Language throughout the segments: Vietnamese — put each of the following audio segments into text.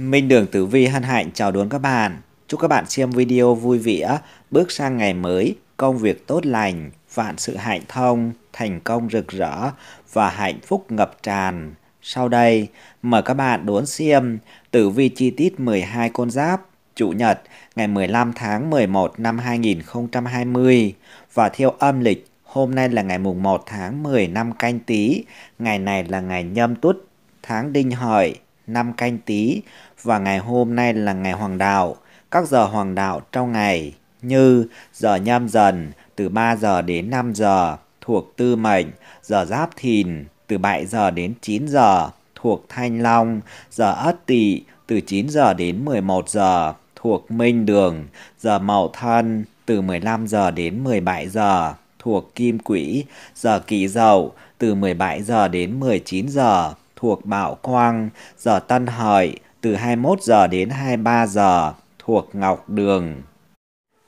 Minh Đường Tử Vi hân hạnh chào đón các bạn. Chúc các bạn xem video vui vẻ, bước sang ngày mới, công việc tốt lành, vạn sự hạnh thông, thành công rực rỡ và hạnh phúc ngập tràn. Sau đây, mời các bạn đón xem tử vi chi tiết 12 con giáp Chủ nhật ngày 15 tháng 11 năm 2020 và theo âm lịch hôm nay là ngày mùng 1 tháng 10 năm canh tí, ngày này là ngày nhâm tuất tháng đinh hợi năm canh tí và ngày hôm nay là ngày hoàng đạo. Các giờ hoàng đạo trong ngày như giờ nhâm dần từ 3 giờ đến 5 giờ thuộc tư mệnh, giờ giáp thìn từ 7 giờ đến 9 giờ thuộc thanh long, giờ ất tỵ từ 9 giờ đến 11 giờ thuộc minh đường, giờ mậu thân từ 15 giờ đến 17 giờ thuộc kim quỹ, giờ kỷ dậu từ 17 giờ đến 19 giờ thuộc Bảo Quang, giờ Tân Hợi từ 21 giờ đến 23 giờ thuộc Ngọc Đường.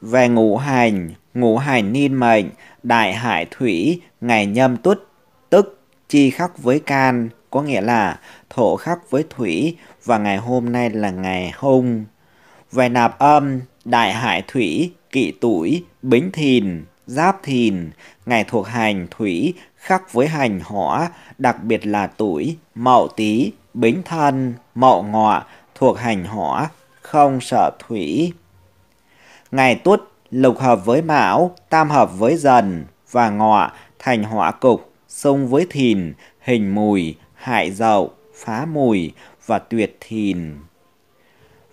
Về ngũ hành, ngũ hành niên mệnh, đại hại thủy, ngày nhâm tuất, tức chi khắc với can, có nghĩa là thổ khắc với thủy và ngày hôm nay là ngày hung. Về nạp âm, đại hại thủy, kỵ tuổi, bính thìn, giáp thìn, ngày thuộc hành thủy khắc với hành hỏa, đặc biệt là tuổi, mậu tý, bính thân, mậu ngọ thuộc hành hỏa, không sợ thủy. Ngày tuất lục hợp với mão, tam hợp với dần và ngọ thành hỏa cục, xung với thìn, hình mùi, hại dậu, phá mùi và tuyệt thìn.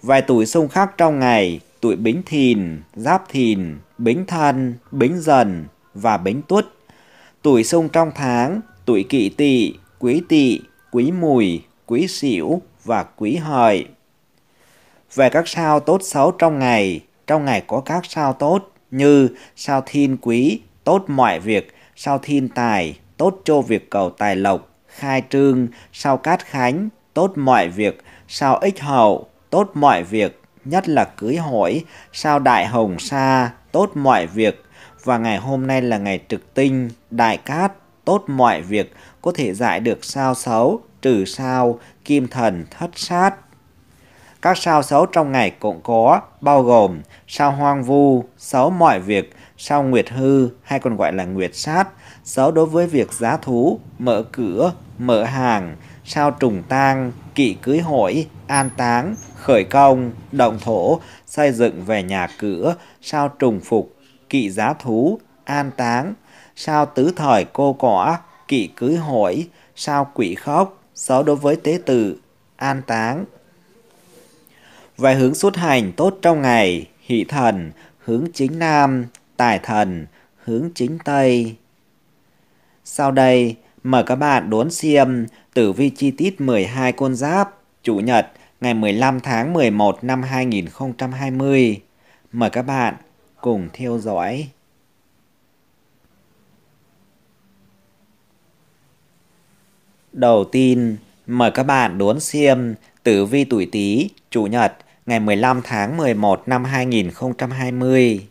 Vài tuổi xung khắc trong ngày, tuổi bính thìn, giáp thìn, bính thân, bính dần và bính tuất. Tuổi xung trong tháng, tuổi kỵ tỵ, quý tỵ, quý mùi, quý sửu và quý hợi. Về các sao tốt xấu trong ngày, trong ngày có các sao tốt như sao thiên quý, tốt mọi việc, sao thiên tài, tốt cho việc cầu tài lộc, khai trương, sao cát khánh, tốt mọi việc, sao ích hậu, tốt mọi việc, nhất là cưới hỏi, sao đại hồng sa, tốt mọi việc, và ngày hôm nay là ngày trực tinh, đại cát, tốt mọi việc, có thể giải được sao xấu, trừ sao, kim thần, thất sát. Các sao xấu trong ngày cũng có, bao gồm sao hoang vu, xấu mọi việc, sao nguyệt hư hay còn gọi là nguyệt sát, xấu đối với việc giá thú, mở cửa, mở hàng, sao trùng tang, kỵ cưới hỏi, an táng, khởi công, động thổ, xây dựng về nhà cửa, sao trùng phục, kỵ giá thú, an táng, sao tứ thời cô cỏ, kỵ cưới hỏi, sao quỷ khóc, sáu đối với tế tử, an táng. vài hướng xuất hành tốt trong ngày, hỷ thần, hướng chính nam, tài thần, hướng chính tây. Sau đây, mời các bạn đốn xiêm tử vi chi tiết 12 con giáp, chủ nhật, ngày 15 tháng 11 năm 2020. Mời các bạn cùng theo dõi. Đầu tiên, mời các bạn đốn xem tử vi tuổi Tý, Chủ nhật, ngày 15 tháng 11 năm 2020.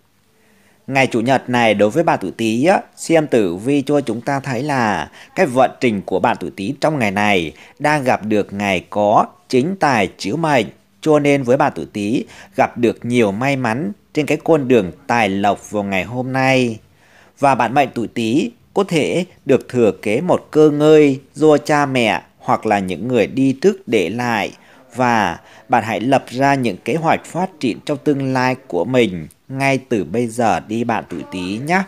Ngày Chủ nhật này đối với bạn tuổi Tý á, xem tử vi cho chúng ta thấy là cái vận trình của bạn tuổi Tý trong ngày này đang gặp được ngày có chính tài chiếu mệnh. Cho nên với bạn tuổi Tý gặp được nhiều may mắn trên cái con đường tài lộc vào ngày hôm nay. Và bạn mệnh tuổi Tý có thể được thừa kế một cơ ngơi do cha mẹ hoặc là những người đi trước để lại và bạn hãy lập ra những kế hoạch phát triển trong tương lai của mình ngay từ bây giờ đi bạn tuổi tí nhé.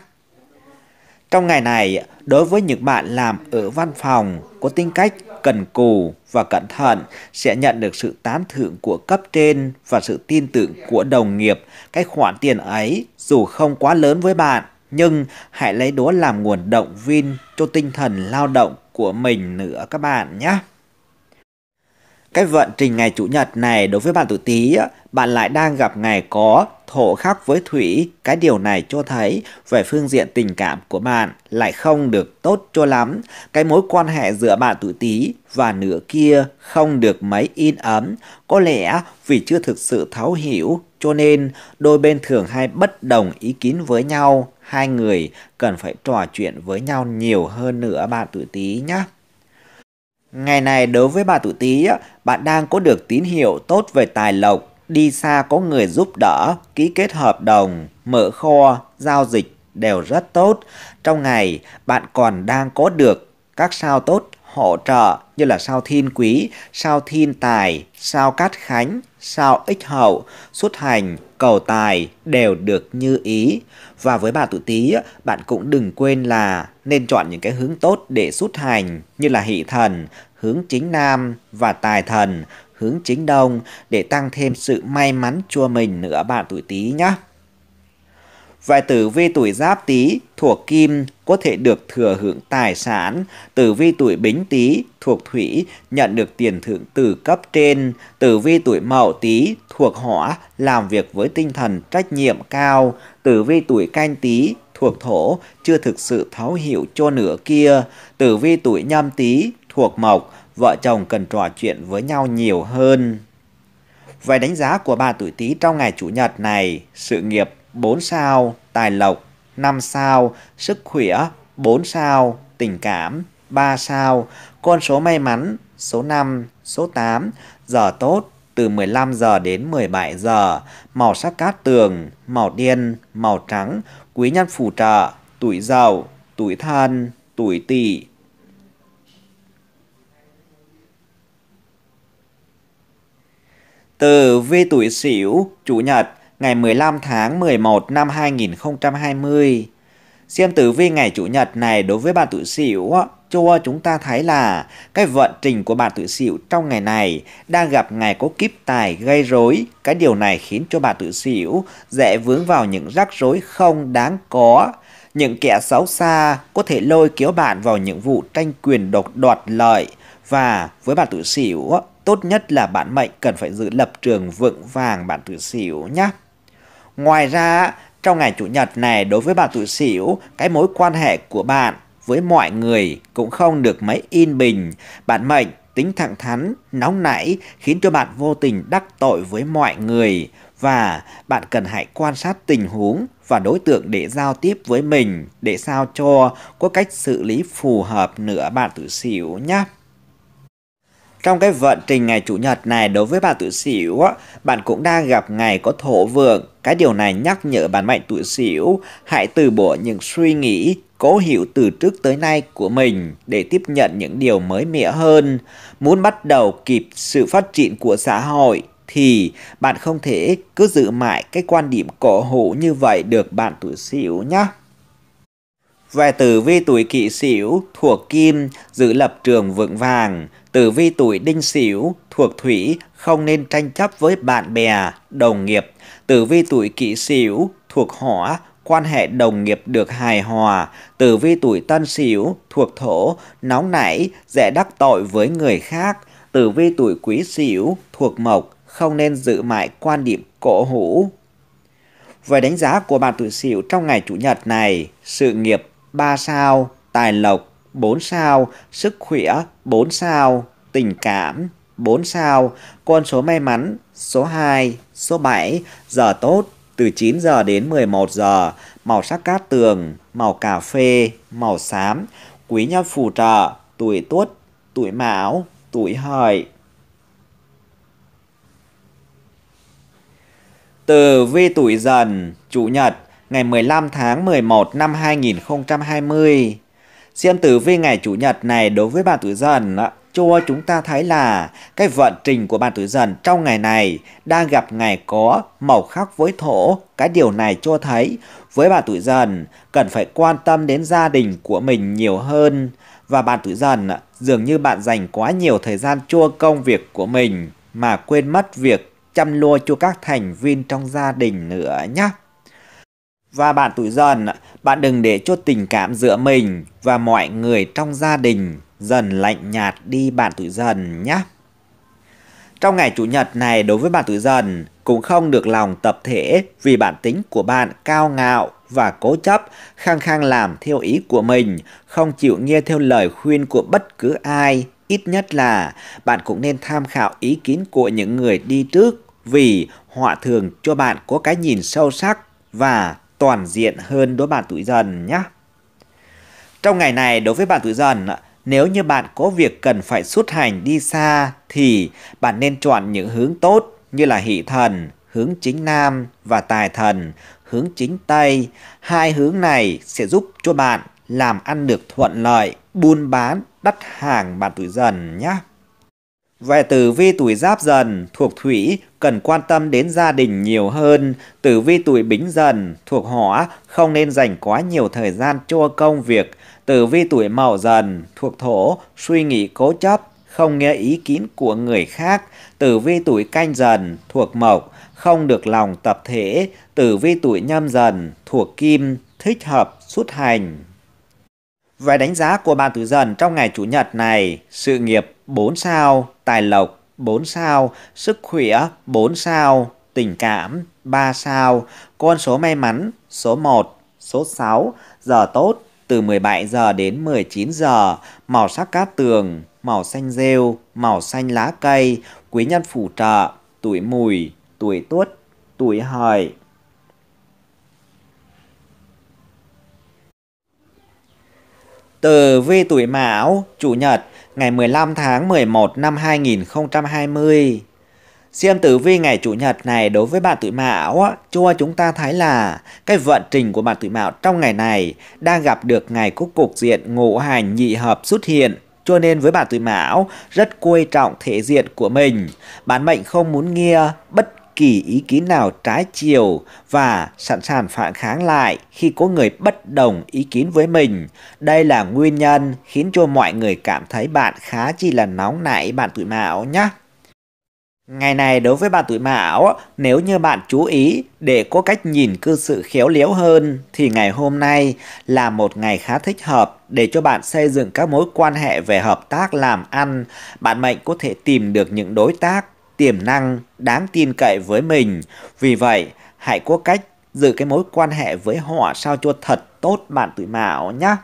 Trong ngày này, đối với những bạn làm ở văn phòng có tính cách cần cù và cẩn thận sẽ nhận được sự tán thưởng của cấp trên và sự tin tưởng của đồng nghiệp. Cái khoản tiền ấy dù không quá lớn với bạn nhưng hãy lấy đó làm nguồn động viên cho tinh thần lao động của mình nữa các bạn nhé. Cái vận trình ngày Chủ nhật này đối với bạn tuổi Tý, bạn lại đang gặp ngày có thổ khắc với Thủy. Cái điều này cho thấy về phương diện tình cảm của bạn lại không được tốt cho lắm. Cái mối quan hệ giữa bạn tuổi Tý và nửa kia không được mấy in ấm. Có lẽ vì chưa thực sự thấu hiểu cho nên, đôi bên thường hay bất đồng ý kiến với nhau, hai người cần phải trò chuyện với nhau nhiều hơn nữa bạn tuổi tý nhé. Ngày này đối với bà tuổi tí, bạn đang có được tín hiệu tốt về tài lộc, đi xa có người giúp đỡ, ký kết hợp đồng, mở kho, giao dịch đều rất tốt. Trong ngày, bạn còn đang có được các sao tốt hỗ trợ như là sao thiên quý, sao thiên tài, sao cát khánh, sao ích hậu, xuất hành, cầu tài đều được như ý. Và với bà tuổi Tý, bạn cũng đừng quên là nên chọn những cái hướng tốt để xuất hành như là hỷ thần, hướng chính nam và tài thần, hướng chính đông để tăng thêm sự may mắn cho mình nữa bạn tuổi Tý nhé. Vài tử vi tuổi giáp tý thuộc kim có thể được thừa hưởng tài sản, tử vi tuổi bính tý thuộc thủy nhận được tiền thưởng từ cấp trên, tử vi tuổi mậu tý thuộc hỏa làm việc với tinh thần trách nhiệm cao, tử vi tuổi canh tý thuộc thổ chưa thực sự thấu hiểu cho nửa kia, tử vi tuổi nhâm tý thuộc mộc vợ chồng cần trò chuyện với nhau nhiều hơn. Vài đánh giá của bà tuổi Tý trong ngày Chủ nhật này, sự nghiệp 4 sao tài lộc, 5 sao sức khỏe, 4 sao tình cảm, 3 sao, con số may mắn số 5, số 8, giờ tốt từ 15 giờ đến 17 giờ, màu sắc cát tường, màu đen, màu trắng, quý nhân phù trợ, tuổi giàu, tuổi thân, tuổi tỵ. Từ vi tuổi sửu, chủ nhật, ngày 15 tháng 11 năm 2020. Xem tử vi ngày Chủ nhật này đối với bạn tuổi Sửu cho chúng ta thấy là cái vận trình của bạn tuổi Sửu trong ngày này đang gặp ngày có kiếp tài gây rối. Cái điều này khiến cho bạn tuổi Sửu dễ vướng vào những rắc rối không đáng có. Những kẻ xấu xa có thể lôi kéo bạn vào những vụ tranh quyền độc đoạt lợi và với bạn tuổi Sửu tốt nhất là bạn mệnh cần phải giữ lập trường vững vàng bạn tuổi Sửu nhé. Ngoài ra, trong ngày Chủ nhật này đối với bà tuổi sửu cái mối quan hệ của bạn với mọi người cũng không được mấy yên bình. Bạn mệnh tính thẳng thắn, nóng nảy khiến cho bạn vô tình đắc tội với mọi người và bạn cần hãy quan sát tình huống và đối tượng để giao tiếp với mình để sao cho có cách xử lý phù hợp nữa bạn tuổi sửu nhé. Trong cái vận trình ngày Chủ nhật này đối với bạn tuổi Sửu, bạn cũng đang gặp ngày có thổ vượng. Cái điều này nhắc nhở bạn mệnh tuổi Sửu hãy từ bỏ những suy nghĩ cố hiểu từ trước tới nay của mình để tiếp nhận những điều mới mẻ hơn. Muốn bắt đầu kịp sự phát triển của xã hội thì bạn không thể cứ giữ mãi cái quan điểm cổ hủ như vậy được bạn tuổi Sửu nhé. Về tử vi tuổi kỵ sửu thuộc kim giữ lập trường vững vàng Tử vi tuổi đinh sửu thuộc thủy không nên tranh chấp với bạn bè, đồng nghiệp. Tử vi tuổi kỷ sửu thuộc hỏa quan hệ đồng nghiệp được hài hòa, tử vi tuổi tân sửu thuộc thổ, nóng nảy, dễ đắc tội với người khác, tử vi tuổi quý sửu thuộc mộc, không nên giữ mãi quan điểm cổ hủ. Về đánh giá của bạn tuổi sửu trong ngày chủ nhật này, sự nghiệp 3 sao, tài lộc 4 sao, sức khỏe 4 sao, tình cảm 4 sao, con số may mắn số 2, số 7, giờ tốt từ 9 giờ đến 11 giờ, màu sắc cát tường, màu cà phê, màu xám, quý nhân phù trợ, tuổi tuất, tuổi mão, tuổi hợi. Từ vi tuổi dần, chủ nhật, ngày 15 tháng 11 năm 2020. Xem tử vi ngày Chủ nhật này đối với bạn tuổi dần cho chúng ta thấy là cái vận trình của bạn tuổi dần trong ngày này đang gặp ngày có màu khác với thổ. Cái điều này cho thấy với bạn tuổi dần cần phải quan tâm đến gia đình của mình nhiều hơn. Và bạn tuổi dần dường như bạn dành quá nhiều thời gian cho công việc của mình mà quên mất việc chăm lo cho các thành viên trong gia đình nữa nhé. Và bạn tuổi dần, bạn đừng để cho tình cảm giữa mình và mọi người trong gia đình dần lạnh nhạt đi bạn tuổi dần nhé. Trong ngày Chủ nhật này đối với bạn tuổi dần cũng không được lòng tập thể vì bản tính của bạn cao ngạo và cố chấp, khăng khăng làm theo ý của mình, không chịu nghe theo lời khuyên của bất cứ ai. Ít nhất là bạn cũng nên tham khảo ý kiến của những người đi trước vì họ thường cho bạn có cái nhìn sâu sắc và toàn diện hơn đối bạn tuổi dần nhé. Trong ngày này đối với bạn tuổi dần, nếu như bạn có việc cần phải xuất hành đi xa thì bạn nên chọn những hướng tốt như là hỷ thần, hướng chính nam và tài thần, hướng chính tây. Hai hướng này sẽ giúp cho bạn làm ăn được thuận lợi, buôn bán, đắt hàng bạn tuổi dần nhé. Về tử vi tuổi giáp dần thuộc thủy cần quan tâm đến gia đình nhiều hơn. Tử vi tuổi bính dần thuộc hỏa không nên dành quá nhiều thời gian cho công việc. Tử vi tuổi mậu dần thuộc thổ suy nghĩ cố chấp không nghe ý kiến của người khác. Tử vi tuổi canh dần thuộc mộc không được lòng tập thể. Tử vi tuổi nhâm dần thuộc kim thích hợp xuất hành. Về đánh giá của bàn tử dần trong ngày Chủ nhật này, sự nghiệp 4 sao, tài lộc 4 sao, sức khỏe 4 sao, tình cảm 3 sao, con số may mắn số 1, số 6, giờ tốt từ 17 giờ đến 19 giờ, màu sắc cát tường, màu xanh rêu, màu xanh lá cây, quý nhân phù trợ, tuổi mùi, tuổi tuất, tuổi hợi, Tử vi tuổi Mão, Chủ nhật, ngày 15 tháng 11 năm 2020. Xem tử vi ngày Chủ nhật này đối với bạn tuổi Mão cho chúng ta thấy là cái vận trình của bạn tuổi Mão trong ngày này đang gặp được ngày cúc cục diện ngũ hành nhị hợp xuất hiện cho nên với bạn tuổi Mão rất coi trọng thể diện của mình. Bản mệnh không muốn nghe bất kỳ ý kiến nào trái chiều và sẵn sàng phản kháng lại khi có người bất đồng ý kiến với mình. Đây là nguyên nhân khiến cho mọi người cảm thấy bạn khá chi là nóng nảy bạn tuổi mão nhé. Ngày này đối với bạn tuổi mão, nếu như bạn chú ý để có cách nhìn cư xử khéo léo hơn thì ngày hôm nay là một ngày khá thích hợp để cho bạn xây dựng các mối quan hệ về hợp tác làm ăn. Bạn mệnh có thể tìm được những đối tác tiềm năng, đáng tin cậy với mình. Vì vậy, hãy có cách giữ cái mối quan hệ với họ sao cho thật tốt bạn tuổi mão nhé.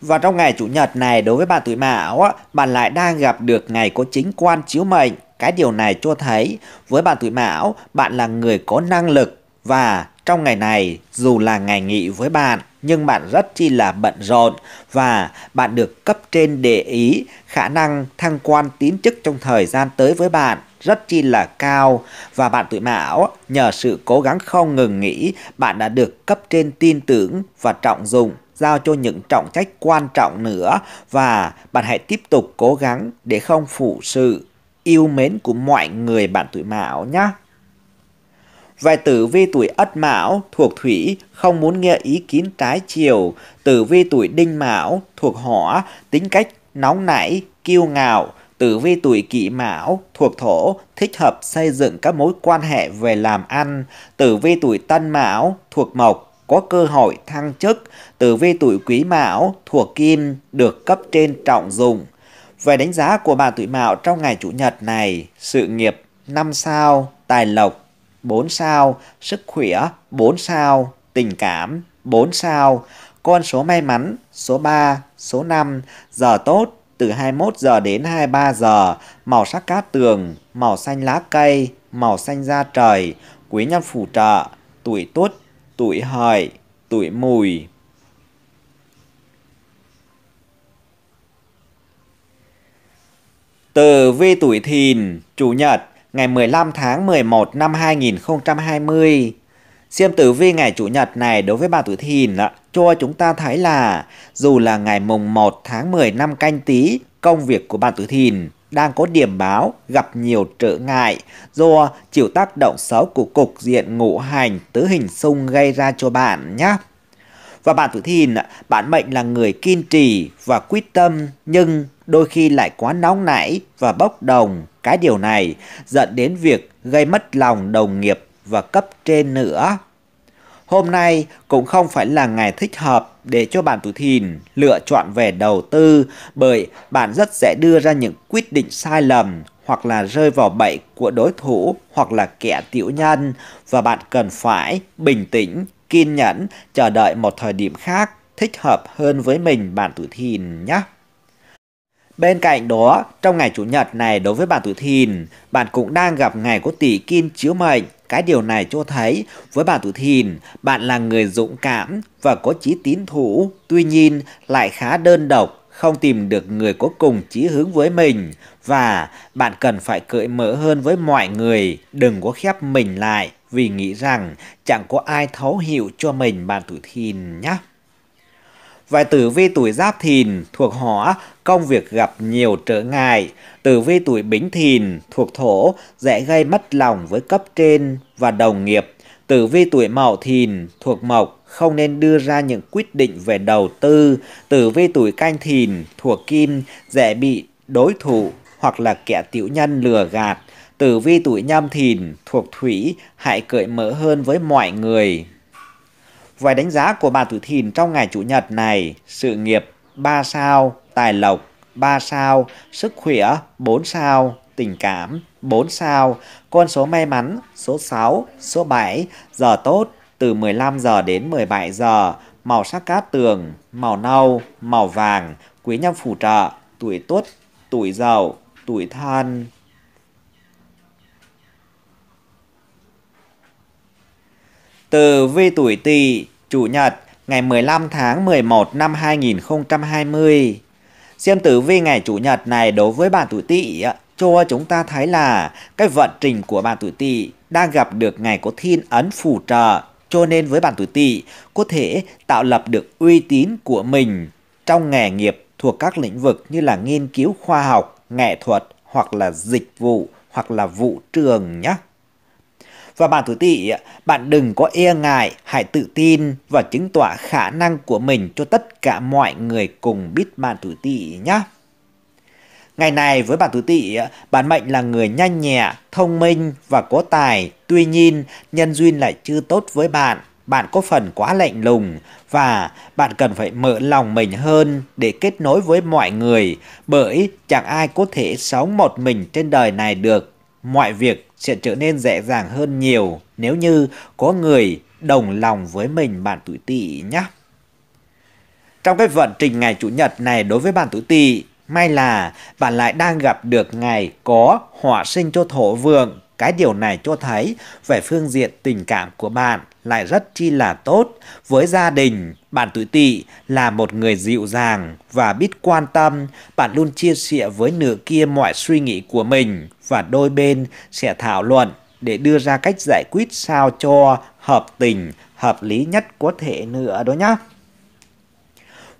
Và trong ngày Chủ nhật này đối với bạn tuổi mão, bạn lại đang gặp được ngày có chính quan chiếu mệnh. Cái điều này cho thấy với bạn tuổi mão, bạn là người có năng lực và trong ngày này dù là ngày nghỉ với bạn nhưng bạn rất chi là bận rộn và bạn được cấp trên để ý khả năng thăng quan tín chức trong thời gian tới với bạn rất chi là cao và bạn tuổi mão nhờ sự cố gắng không ngừng nghỉ bạn đã được cấp trên tin tưởng và trọng dụng giao cho những trọng trách quan trọng nữa và bạn hãy tiếp tục cố gắng để không phụ sự yêu mến của mọi người bạn tuổi mão nhé Vài tử vi tuổi Ất Mão thuộc Thủy không muốn nghe ý kiến trái chiều, tử vi tuổi Đinh Mão thuộc Hỏa tính cách nóng nảy, kiêu ngạo, tử vi tuổi Kỷ Mão thuộc Thổ thích hợp xây dựng các mối quan hệ về làm ăn, tử vi tuổi Tân Mão thuộc Mộc có cơ hội thăng chức, tử vi tuổi Quý Mão thuộc Kim được cấp trên trọng dụng. Về đánh giá của bà tuổi Mão trong ngày Chủ nhật này, sự nghiệp năm sao, tài lộc 4 sao, sức khỏe 4 sao, tình cảm 4 sao, con số may mắn số 3, số 5, giờ tốt từ 21 giờ đến 23 giờ, màu sắc cát tường, màu xanh lá cây, màu xanh da trời, quý nhân phù trợ, tuổi tuất, tuổi hợi, tuổi mùi. từ vi tuổi thìn, chủ nhật ngày 15 tháng 11 năm 2020. Xem tử vi ngày Chủ nhật này đối với bà tuổi thìn cho chúng ta thấy là dù là ngày mùng 1 tháng 10 năm canh tí, công việc của bà tuổi thìn đang có điểm báo gặp nhiều trở ngại do chịu tác động xấu của cục diện ngũ hành tứ hình xung gây ra cho bạn nhé. Và bạn tuổi thìn, bạn mệnh là người kiên trì và quyết tâm nhưng đôi khi lại quá nóng nảy và bốc đồng cái điều này dẫn đến việc gây mất lòng đồng nghiệp và cấp trên nữa. Hôm nay cũng không phải là ngày thích hợp để cho bạn tuổi thìn lựa chọn về đầu tư bởi bạn rất dễ đưa ra những quyết định sai lầm hoặc là rơi vào bẫy của đối thủ hoặc là kẻ tiểu nhân và bạn cần phải bình tĩnh, kiên nhẫn, chờ đợi một thời điểm khác thích hợp hơn với mình bạn tuổi thìn nhé. Bên cạnh đó, trong ngày Chủ nhật này đối với bạn tuổi thìn, bạn cũng đang gặp ngày có tỷ kim chiếu mệnh. Cái điều này cho thấy với bạn tuổi thìn, bạn là người dũng cảm và có chí tín thủ, tuy nhiên lại khá đơn độc, không tìm được người có cùng chí hướng với mình và bạn cần phải cởi mở hơn với mọi người, đừng có khép mình lại vì nghĩ rằng chẳng có ai thấu hiểu cho mình bạn tuổi thìn nhé. Và tử vi tuổi giáp thìn thuộc hỏa, công việc gặp nhiều trở ngại. Tử vi tuổi bính thìn thuộc thổ, dễ gây mất lòng với cấp trên và đồng nghiệp. Tử vi tuổi mậu thìn thuộc mộc, không nên đưa ra những quyết định về đầu tư. Tử vi tuổi canh thìn thuộc kim, dễ bị đối thủ hoặc là kẻ tiểu nhân lừa gạt. Tử vi tuổi nhâm thìn thuộc thủy, hãy cởi mở hơn với mọi người Vài đánh giá của bà Tử Thìn trong ngày Chủ nhật này, sự nghiệp 3 sao, tài lộc 3 sao, sức khỏe 4 sao, tình cảm 4 sao, con số may mắn số 6, số 7, giờ tốt từ 15 giờ đến 17 giờ, màu sắc cát tường, màu nâu, màu vàng, quý nhân phù trợ, tuổi tuất, tuổi dậu, tuổi thân. Từ vi tuổi tỵ Chủ nhật ngày 15 tháng 11 năm 2020. Xem tử vi ngày Chủ nhật này đối với bạn tuổi Tỵ cho chúng ta thấy là cái vận trình của bạn tuổi Tỵ đang gặp được ngày có thiên ấn phù trợ, cho nên với bạn tuổi Tỵ có thể tạo lập được uy tín của mình trong nghề nghiệp thuộc các lĩnh vực như là nghiên cứu khoa học, nghệ thuật hoặc là dịch vụ hoặc là vụ trường nhé. Và bạn tuổi tỵ, bạn đừng có e ngại, hãy tự tin và chứng tỏ khả năng của mình cho tất cả mọi người cùng biết bạn tuổi tỵ nhé. Ngày này với bạn tuổi tỵ, bạn mệnh là người nhanh nhẹ, thông minh và có tài, tuy nhiên nhân duyên lại chưa tốt với bạn. Bạn có phần quá lạnh lùng và bạn cần phải mở lòng mình hơn để kết nối với mọi người bởi chẳng ai có thể sống một mình trên đời này được mọi việc sẽ trở nên dễ dàng hơn nhiều nếu như có người đồng lòng với mình bạn tuổi tỵ nhé. Trong cái vận trình ngày Chủ nhật này đối với bạn tuổi tỵ, may là bạn lại đang gặp được ngày có hỏa sinh cho thổ vượng. Cái điều này cho thấy về phương diện tình cảm của bạn lại rất chi là tốt. Với gia đình, bạn tuổi tỵ là một người dịu dàng và biết quan tâm. Bạn luôn chia sẻ với nửa kia mọi suy nghĩ của mình và đôi bên sẽ thảo luận để đưa ra cách giải quyết sao cho hợp tình, hợp lý nhất có thể nữa đó nhá.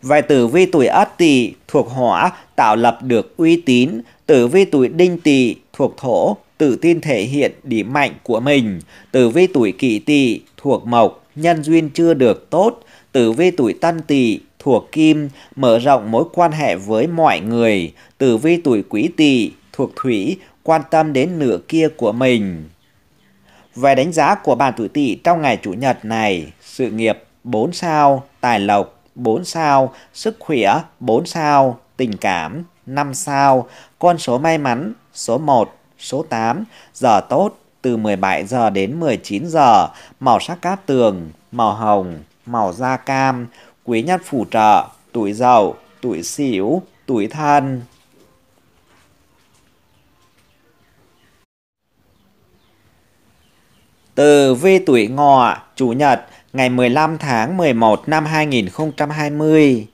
Vài tử vi tuổi Ất Tỵ thuộc Hỏa tạo lập được uy tín, tử vi tuổi Đinh Tỵ thuộc Thổ tự tin thể hiện điểm mạnh của mình. Tử vi tuổi kỷ tỵ thuộc mộc, nhân duyên chưa được tốt. Tử vi tuổi tân tỵ thuộc kim, mở rộng mối quan hệ với mọi người. Tử vi tuổi quý tỵ thuộc thủy, quan tâm đến nửa kia của mình. Về đánh giá của bạn tuổi tỵ trong ngày chủ nhật này, sự nghiệp 4 sao, tài lộc 4 sao, sức khỏe 4 sao, tình cảm 5 sao, con số may mắn số 1 số 8, giờ tốt từ 17 giờ đến 19 giờ, màu sắc cát tường, màu hồng, màu da cam, quý nhân phù trợ, tuổi giàu tuổi sửu, tuổi thân. Từ vi tuổi ngọ, chủ nhật, ngày 15 tháng 11 năm 2020.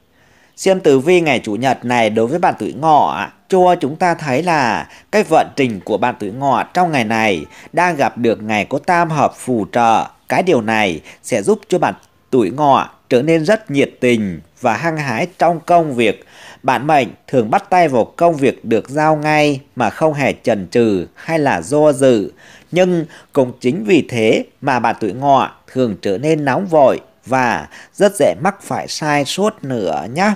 Xem tử vi ngày chủ nhật này đối với bạn tuổi ngọ cho chúng ta thấy là cái vận trình của bạn tuổi ngọ trong ngày này đang gặp được ngày có tam hợp phù trợ. Cái điều này sẽ giúp cho bạn tuổi ngọ trở nên rất nhiệt tình và hăng hái trong công việc. Bạn mệnh thường bắt tay vào công việc được giao ngay mà không hề chần chừ hay là do dự. Nhưng cũng chính vì thế mà bạn tuổi ngọ thường trở nên nóng vội và rất dễ mắc phải sai sót nữa nhé.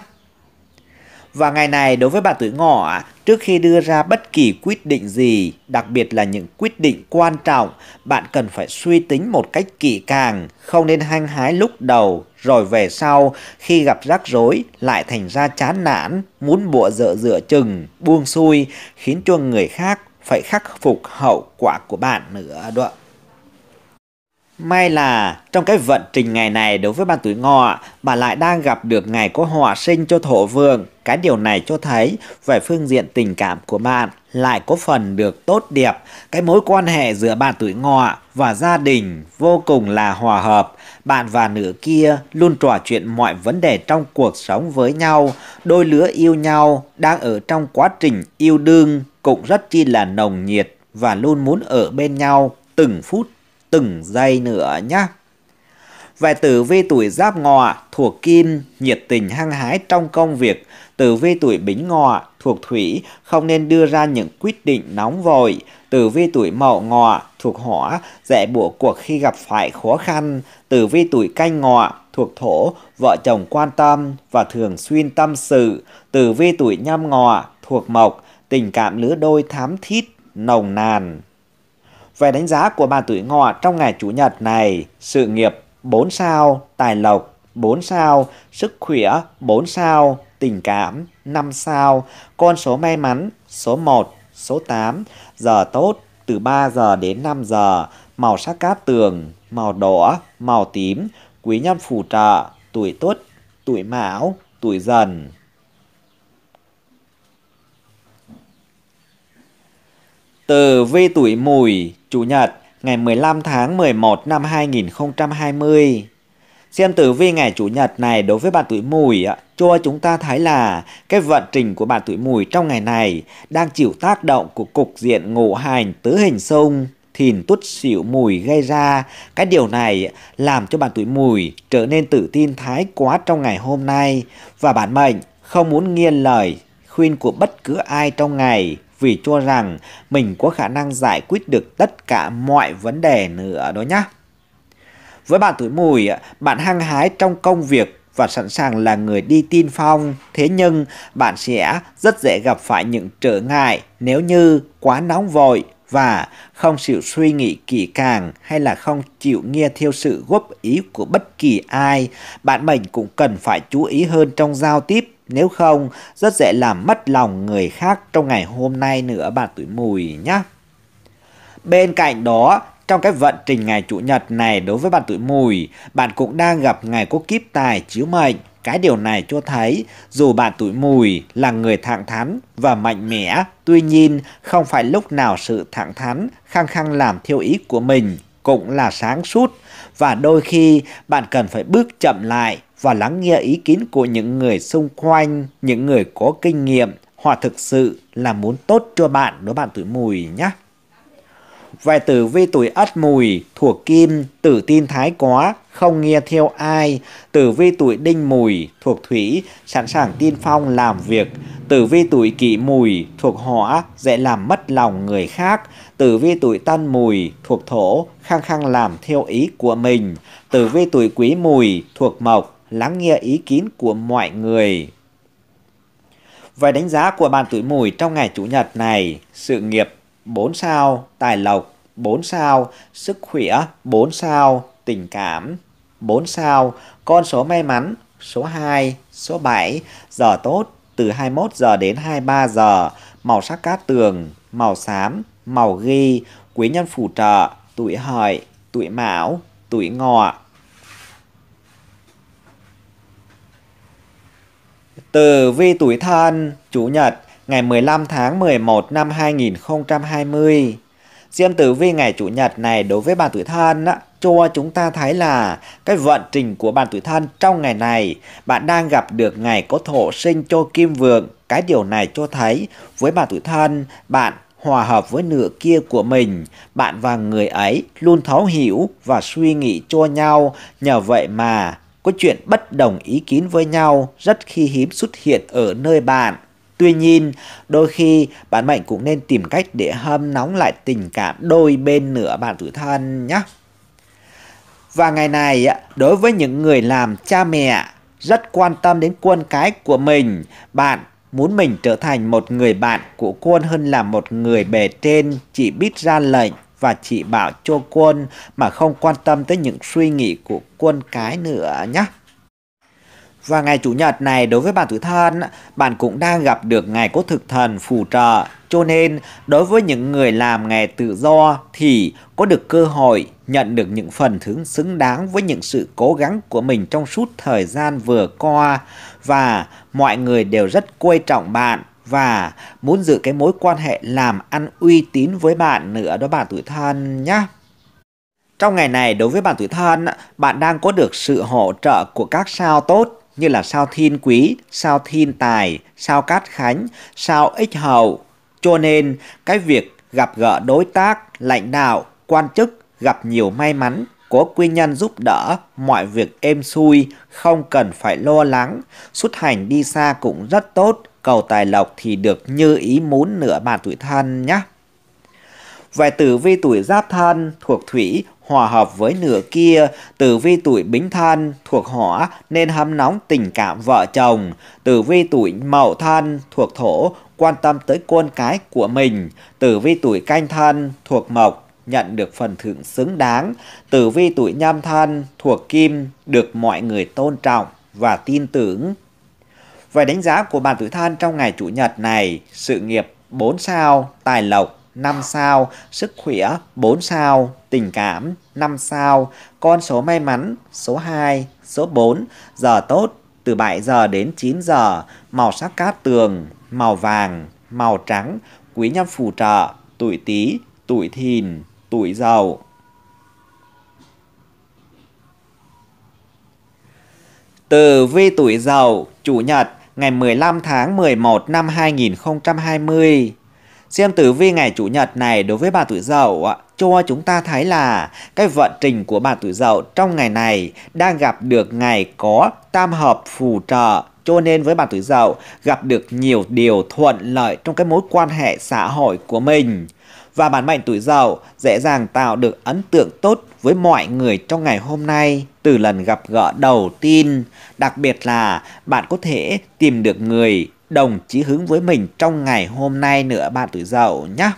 Và ngày này đối với bà tuổi ngọ, trước khi đưa ra bất kỳ quyết định gì, đặc biệt là những quyết định quan trọng, bạn cần phải suy tính một cách kỹ càng, không nên hăng hái lúc đầu, rồi về sau khi gặp rắc rối lại thành ra chán nản, muốn bụa dựa dựa chừng, buông xuôi, khiến cho người khác phải khắc phục hậu quả của bạn nữa đó May là trong cái vận trình ngày này đối với bạn tuổi ngọ, bà lại đang gặp được ngày có hỏa sinh cho thổ vương. Cái điều này cho thấy về phương diện tình cảm của bạn lại có phần được tốt đẹp. Cái mối quan hệ giữa bạn tuổi ngọ và gia đình vô cùng là hòa hợp. Bạn và nữ kia luôn trò chuyện mọi vấn đề trong cuộc sống với nhau. Đôi lứa yêu nhau đang ở trong quá trình yêu đương cũng rất chi là nồng nhiệt và luôn muốn ở bên nhau từng phút từng giây nữa nhé. Về tử vi tuổi giáp ngọ thuộc kim, nhiệt tình hăng hái trong công việc. Tử vi tuổi bính ngọ thuộc thủy, không nên đưa ra những quyết định nóng vội. Tử vi tuổi mậu ngọ thuộc hỏa, dễ bủa cuộc khi gặp phải khó khăn. Tử vi tuổi canh ngọ thuộc thổ, vợ chồng quan tâm và thường xuyên tâm sự. Tử vi tuổi nhâm ngọ thuộc mộc, tình cảm lứa đôi thám thiết, nồng nàn. Về đánh giá của bàn tuổi ngọ trong ngày Chủ nhật này, sự nghiệp 4 sao, tài lộc 4 sao, sức khỏe 4 sao, tình cảm 5 sao, con số may mắn số 1, số 8, giờ tốt từ 3 giờ đến 5 giờ, màu sắc cát tường, màu đỏ, màu tím, quý nhân phù trợ, tuổi tuất, tuổi mão, tuổi dần. Từ vi tuổi mùi Chủ nhật, ngày 15 tháng 11 năm 2020. Xem tử vi ngày Chủ nhật này đối với bạn tuổi mùi cho chúng ta thấy là cái vận trình của bạn tuổi mùi trong ngày này đang chịu tác động của cục diện ngũ hành tứ hình xung thìn tuất xỉu mùi gây ra. Cái điều này làm cho bạn tuổi mùi trở nên tự tin thái quá trong ngày hôm nay và bản mệnh không muốn nghiêng lời khuyên của bất cứ ai trong ngày vì cho rằng mình có khả năng giải quyết được tất cả mọi vấn đề nữa đó nhá. Với bạn tuổi mùi, bạn hăng hái trong công việc và sẵn sàng là người đi tiên phong, thế nhưng bạn sẽ rất dễ gặp phải những trở ngại nếu như quá nóng vội và không chịu suy nghĩ kỹ càng hay là không chịu nghe theo sự góp ý của bất kỳ ai, bạn mình cũng cần phải chú ý hơn trong giao tiếp nếu không, rất dễ làm mất lòng người khác trong ngày hôm nay nữa bạn tuổi mùi nhé. Bên cạnh đó, trong cái vận trình ngày Chủ nhật này đối với bạn tuổi mùi, bạn cũng đang gặp ngày có kiếp tài chiếu mệnh. Cái điều này cho thấy dù bạn tuổi mùi là người thẳng thắn và mạnh mẽ, tuy nhiên không phải lúc nào sự thẳng thắn, khăng khăng làm theo ý của mình cũng là sáng suốt và đôi khi bạn cần phải bước chậm lại và lắng nghe ý kiến của những người xung quanh, những người có kinh nghiệm. hoặc thực sự là muốn tốt cho bạn đối bạn tuổi mùi nhé. Vài tử vi tuổi ất mùi, thuộc kim, tự tin thái quá, không nghe theo ai. Tử vi tuổi đinh mùi, thuộc thủy, sẵn sàng tiên phong làm việc. Tử vi tuổi kỷ mùi, thuộc hỏa, dễ làm mất lòng người khác. Tử vi tuổi tân mùi, thuộc thổ, khăng khăng làm theo ý của mình. Tử vi tuổi quý mùi, thuộc mộc, lắng nghe ý kiến của mọi người. Về đánh giá của bàn tuổi mùi trong ngày Chủ nhật này, sự nghiệp 4 sao, tài lộc 4 sao, sức khỏe 4 sao, tình cảm 4 sao, con số may mắn số 2, số 7, giờ tốt từ 21 giờ đến 23 giờ, màu sắc cát tường, màu xám, màu ghi, quý nhân phù trợ, tuổi hợi, tuổi mão, tuổi ngọ, Từ vi tuổi thân, Chủ nhật, ngày 15 tháng 11 năm 2020. Xem tử vi ngày Chủ nhật này đối với bạn tuổi thân á, cho chúng ta thấy là cái vận trình của bạn tuổi thân trong ngày này bạn đang gặp được ngày có thổ sinh cho kim vượng. Cái điều này cho thấy với bạn tuổi thân bạn hòa hợp với nửa kia của mình, bạn và người ấy luôn thấu hiểu và suy nghĩ cho nhau, nhờ vậy mà có chuyện bất đồng ý kiến với nhau rất khi hiếm xuất hiện ở nơi bạn. Tuy nhiên, đôi khi bạn mệnh cũng nên tìm cách để hâm nóng lại tình cảm đôi bên nửa bạn tự thân nhé. Và ngày này, đối với những người làm cha mẹ rất quan tâm đến con cái của mình, bạn muốn mình trở thành một người bạn của con hơn là một người bề trên chỉ biết ra lệnh và chỉ bảo cho quân mà không quan tâm tới những suy nghĩ của quân cái nữa nhé. Và ngày Chủ nhật này đối với bạn tử thân, bạn cũng đang gặp được ngày có thực thần phù trợ. Cho nên, đối với những người làm nghề tự do thì có được cơ hội nhận được những phần thưởng xứng đáng với những sự cố gắng của mình trong suốt thời gian vừa qua. Và mọi người đều rất coi trọng bạn và muốn giữ cái mối quan hệ làm ăn uy tín với bạn nữa đó bạn tuổi thân nhé. Trong ngày này đối với bạn tuổi thân, bạn đang có được sự hỗ trợ của các sao tốt như là sao thiên quý, sao thiên tài, sao cát khánh, sao ích hầu. Cho nên cái việc gặp gỡ đối tác, lãnh đạo, quan chức gặp nhiều may mắn có quy nhân giúp đỡ, mọi việc êm xuôi, không cần phải lo lắng, xuất hành đi xa cũng rất tốt, cầu tài lộc thì được như ý muốn nửa bàn tuổi thân nhé. Về tử vi tuổi giáp thân thuộc thủy hòa hợp với nửa kia, tử vi tuổi bính thân thuộc hỏa nên hâm nóng tình cảm vợ chồng, tử vi tuổi mậu thân thuộc thổ quan tâm tới con cái của mình, tử vi tuổi canh thân thuộc mộc nhận được phần thưởng xứng đáng, tử vi tuổi nhâm thân thuộc kim được mọi người tôn trọng và tin tưởng. Vậy đánh giá của bạn tử thân trong ngày Chủ nhật này, sự nghiệp 4 sao, tài lộc 5 sao, sức khỏe 4 sao, tình cảm 5 sao, con số may mắn số 2, số 4, giờ tốt từ 7 giờ đến 9 giờ, màu sắc cát tường, màu vàng, màu trắng, quý nhân phù trợ, tuổi Tý, tuổi Thìn, tuổi Dậu. Từ vi tuổi Dậu, chủ nhật ngày 15 tháng 11 năm 2020. Xem tử vi ngày Chủ nhật này đối với bà tuổi Dậu cho chúng ta thấy là cái vận trình của bà tuổi Dậu trong ngày này đang gặp được ngày có tam hợp phù trợ cho nên với bà tuổi Dậu gặp được nhiều điều thuận lợi trong cái mối quan hệ xã hội của mình và bản mệnh tuổi dậu dễ dàng tạo được ấn tượng tốt với mọi người trong ngày hôm nay từ lần gặp gỡ đầu tiên. Đặc biệt là bạn có thể tìm được người đồng chí hướng với mình trong ngày hôm nay nữa bạn tuổi dậu nhé.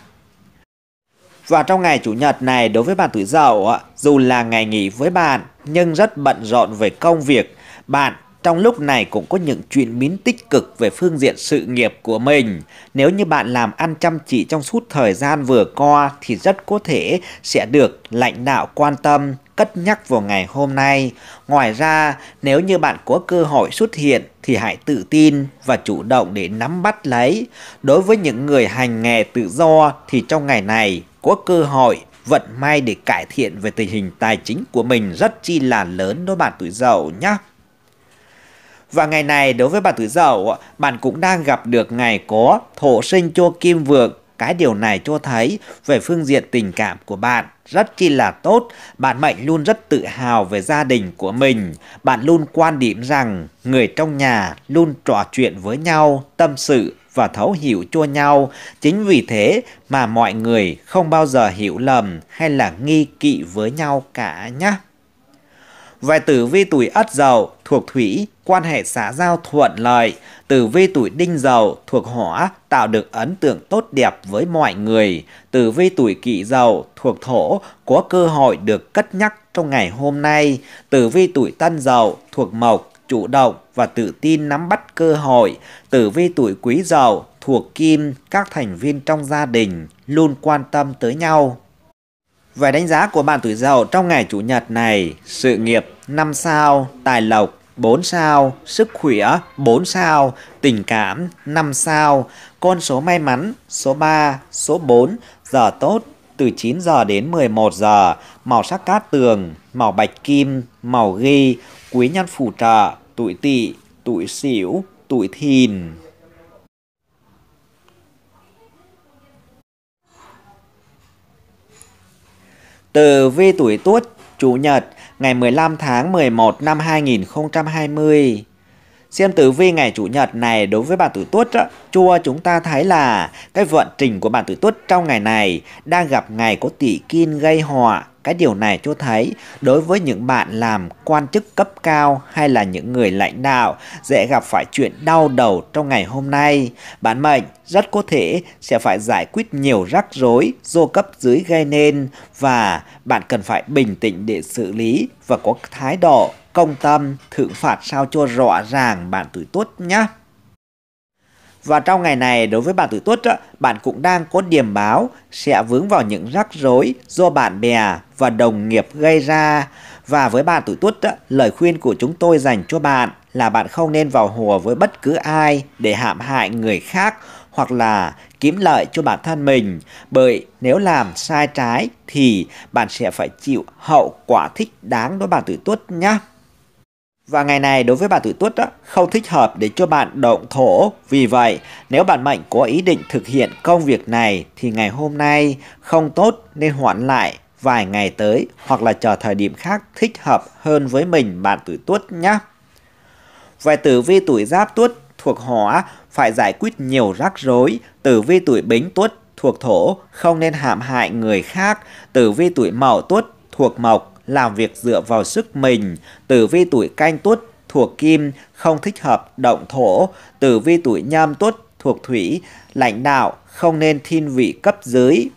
Và trong ngày Chủ nhật này đối với bạn tuổi dậu, dù là ngày nghỉ với bạn nhưng rất bận rộn về công việc, bạn trong lúc này cũng có những chuyện biến tích cực về phương diện sự nghiệp của mình. Nếu như bạn làm ăn chăm chỉ trong suốt thời gian vừa qua thì rất có thể sẽ được lãnh đạo quan tâm, cất nhắc vào ngày hôm nay. Ngoài ra, nếu như bạn có cơ hội xuất hiện thì hãy tự tin và chủ động để nắm bắt lấy. Đối với những người hành nghề tự do thì trong ngày này có cơ hội vận may để cải thiện về tình hình tài chính của mình rất chi là lớn đối bạn tuổi giàu nhé. Và ngày này đối với bạn tuổi dậu, bạn cũng đang gặp được ngày có thổ sinh cho kim vượng. Cái điều này cho thấy về phương diện tình cảm của bạn rất chi là tốt. Bạn Mệnh luôn rất tự hào về gia đình của mình. Bạn luôn quan điểm rằng người trong nhà luôn trò chuyện với nhau, tâm sự và thấu hiểu cho nhau. Chính vì thế mà mọi người không bao giờ hiểu lầm hay là nghi kỵ với nhau cả nhé. Về tử vi tuổi Ất Dậu thuộc Thủy, quan hệ xã giao thuận lợi. Tử vi tuổi Đinh Dậu thuộc Hỏa, tạo được ấn tượng tốt đẹp với mọi người. Tử vi tuổi Kỷ Dậu thuộc Thổ, có cơ hội được cất nhắc trong ngày hôm nay. Tử vi tuổi Tân Dậu thuộc Mộc, chủ động và tự tin nắm bắt cơ hội. Tử vi tuổi Quý Dậu thuộc Kim, các thành viên trong gia đình luôn quan tâm tới nhau. Về đánh giá của bạn tuổi Dậu trong ngày Chủ nhật này, sự nghiệp 5 sao, tài lộc 4 sao, sức khỏe 4 sao, tình cảm 5 sao, con số may mắn số 3, số 4, giờ tốt từ 9 giờ đến 11 giờ, màu sắc cát tường, màu bạch kim, màu ghi, quý nhân phù trợ, tuổi tỵ, tuổi sửu, tuổi thìn. Tử vi tuổi Tuất, Chủ nhật, ngày 15 tháng 11 năm 2020. Xem tử vi ngày Chủ nhật này đối với bạn tuổi Tuất á, chua chúng ta thấy là cái vận trình của bạn tuổi Tuất trong ngày này đang gặp ngày có tỷ kim gây họa cái điều này cho thấy đối với những bạn làm quan chức cấp cao hay là những người lãnh đạo dễ gặp phải chuyện đau đầu trong ngày hôm nay. Bản mệnh rất có thể sẽ phải giải quyết nhiều rắc rối do cấp dưới gây nên và bạn cần phải bình tĩnh để xử lý và có thái độ công tâm thượng phạt sao cho rõ ràng bạn tuổi tốt nhé. Và trong ngày này đối với bạn tuổi tuất, bạn cũng đang có điểm báo sẽ vướng vào những rắc rối do bạn bè và đồng nghiệp gây ra. Và với bạn tuổi tuất, lời khuyên của chúng tôi dành cho bạn là bạn không nên vào hùa với bất cứ ai để hãm hại người khác hoặc là kiếm lợi cho bản thân mình bởi nếu làm sai trái thì bạn sẽ phải chịu hậu quả thích đáng đối bạn tuổi tuất nhé. Và ngày này đối với bạn tuổi tuất không thích hợp để cho bạn động thổ. Vì vậy, nếu bạn mệnh có ý định thực hiện công việc này thì ngày hôm nay không tốt nên hoãn lại vài ngày tới hoặc là chờ thời điểm khác thích hợp hơn với mình bạn tuổi tuất nhé. Về tử vi tuổi giáp tuất thuộc hỏa phải giải quyết nhiều rắc rối, tử vi tuổi bính tuất thuộc thổ không nên hãm hại người khác, tử vi tuổi mậu tuất thuộc mộc làm việc dựa vào sức mình, tử vi tuổi canh tuất thuộc kim, không thích hợp động thổ, tử vi tuổi nhâm tuất thuộc thủy, lãnh đạo, không nên thiên vị cấp dưới.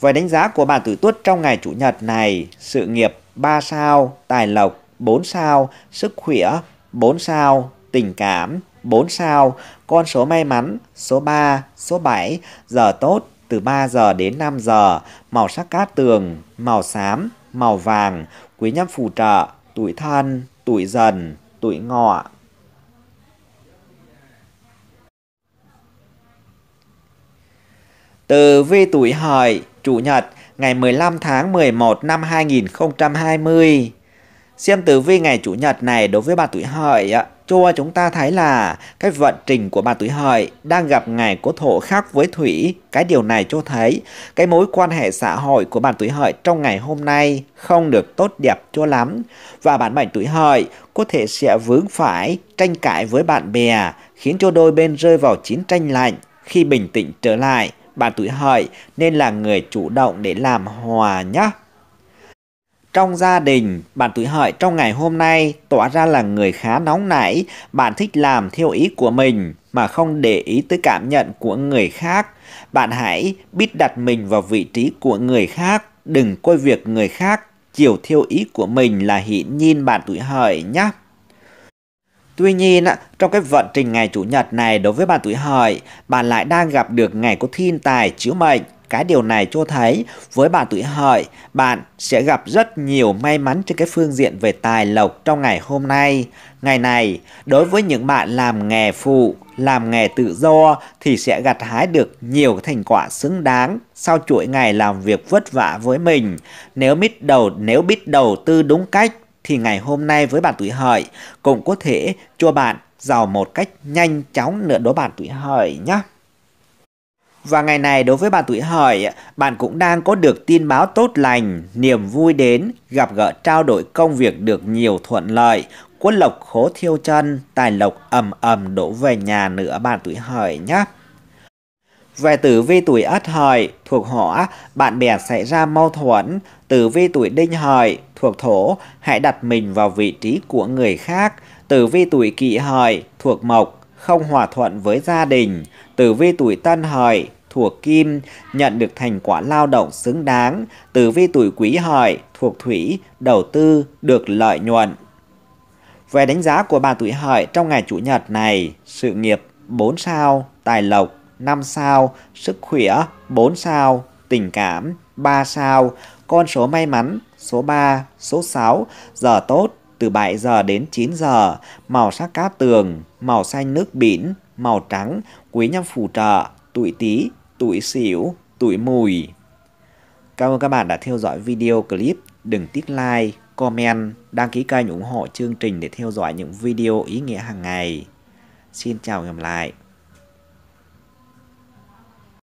Với đánh giá của bạn tử tuất trong ngày Chủ nhật này, sự nghiệp 3 sao, tài lộc 4 sao, sức khỏe 4 sao, tình cảm 4 sao, con số may mắn số 3, số 7, giờ tốt từ 3 giờ đến 5 giờ, màu sắc cát tường, màu xám, màu vàng, quý nhân phù trợ, tuổi thân, tuổi dần, tuổi ngọ. Từ vi tuổi hợi, chủ nhật, ngày 15 tháng 11 năm 2020. Xem tử vi ngày chủ nhật này đối với bà tuổi hợi ạ cho chúng ta thấy là cái vận trình của bà tuổi hợi đang gặp ngày của thổ khác với thủy. Cái điều này cho thấy cái mối quan hệ xã hội của bạn tuổi hợi trong ngày hôm nay không được tốt đẹp cho lắm. Và bạn mệnh tuổi hợi có thể sẽ vướng phải tranh cãi với bạn bè khiến cho đôi bên rơi vào chiến tranh lạnh khi bình tĩnh trở lại. Bạn tuổi hợi nên là người chủ động để làm hòa nhé trong gia đình. Bạn tuổi hợi trong ngày hôm nay tỏa ra là người khá nóng nảy, bạn thích làm theo ý của mình mà không để ý tới cảm nhận của người khác. Bạn hãy biết đặt mình vào vị trí của người khác, đừng coi việc người khác chiều theo ý của mình là hiển nhiên bạn tuổi hợi nhé. Tuy nhiên, trong cái vận trình ngày Chủ nhật này đối với bạn tuổi hợi, bạn lại đang gặp được ngày có thiên tài chiếu mệnh cái điều này cho thấy với bạn tuổi hợi, bạn sẽ gặp rất nhiều may mắn trên cái phương diện về tài lộc trong ngày hôm nay. Ngày này, đối với những bạn làm nghề phụ, làm nghề tự do thì sẽ gặt hái được nhiều thành quả xứng đáng sau chuỗi ngày làm việc vất vả với mình. Nếu biết đầu nếu biết đầu tư đúng cách thì ngày hôm nay với bạn tuổi hợi cũng có thể cho bạn giàu một cách nhanh chóng nữa đó bạn tuổi hợi nhé. Và ngày này đối với bạn tuổi hợi, bạn cũng đang có được tin báo tốt lành, niềm vui đến, gặp gỡ trao đổi công việc được nhiều thuận lợi, quân lộc khố thiêu chân, tài lộc ầm ầm đổ về nhà nữa bạn tuổi hợi nhé. Về tử vi tuổi ất hợi thuộc hỏa, bạn bè xảy ra mâu thuẫn. Tử vi tuổi đinh hợi thuộc thổ, hãy đặt mình vào vị trí của người khác. Tử vi tuổi kỷ hợi thuộc mộc, không hòa thuận với gia đình, tử vi tuổi tân hợi, thuộc kim, nhận được thành quả lao động xứng đáng, tử vi tuổi quý hợi, thuộc thủy, đầu tư, được lợi nhuận. Về đánh giá của bà tuổi hợi trong ngày Chủ nhật này, sự nghiệp 4 sao, tài lộc 5 sao, sức khỏe 4 sao, tình cảm 3 sao, con số may mắn số 3, số 6, giờ tốt từ 7 giờ đến 9 giờ, màu sắc cá tường, màu xanh nước biển, màu trắng, quý nhân phù trợ, tuổi tí, tuổi xỉu, tuổi mùi. Cảm ơn các bạn đã theo dõi video clip. Đừng tiếc like, comment, đăng ký kênh ủng hộ chương trình để theo dõi những video ý nghĩa hàng ngày. Xin chào và hẹn gặp lại.